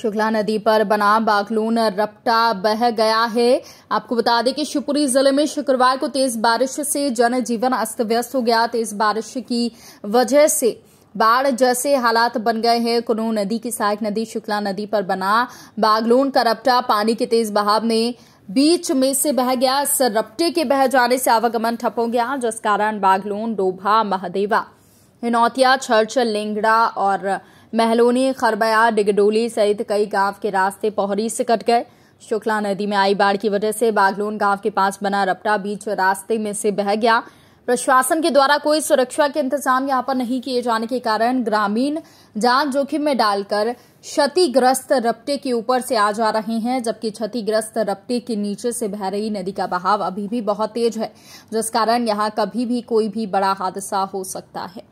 शुक्ला नदी पर बना बागलून रपटा बह गया है आपको बता दें कि शिवपुरी जिले में शुक्रवार को तेज बारिश से जनजीवन अस्त व्यस्त हो गया तेज बारिश की वजह से बाढ़ जैसे हालात बन गए हैं कुनू नदी की सहायक नदी शुक्ला नदी पर बना बागलून का रपटा पानी के तेज बहाव में बीच में से बह गया इस रपटे के बह जाने से आवागमन ठप हो गया जिस कारण बागलून डोभा महादेवा हिनौतिया छर्च लेंगड़ा और महलोनी खरबया डिगडोली सहित कई गांव के रास्ते पोहरी से कट गए शुक्ला नदी में आई बाढ़ की वजह से बागलोन गांव के पास बना रपटा बीच रास्ते में से बह गया प्रशासन के द्वारा कोई सुरक्षा के इंतजाम यहां पर नहीं किए जाने के कारण ग्रामीण जान जोखिम में डालकर क्षतिग्रस्त रपटे के ऊपर से आ जा रहे हैं जबकि क्षतिग्रस्त रपटे के नीचे से बह रही नदी का बहाव अभी भी बहुत तेज है जिस कारण यहां कभी भी कोई भी बड़ा हादसा हो सकता है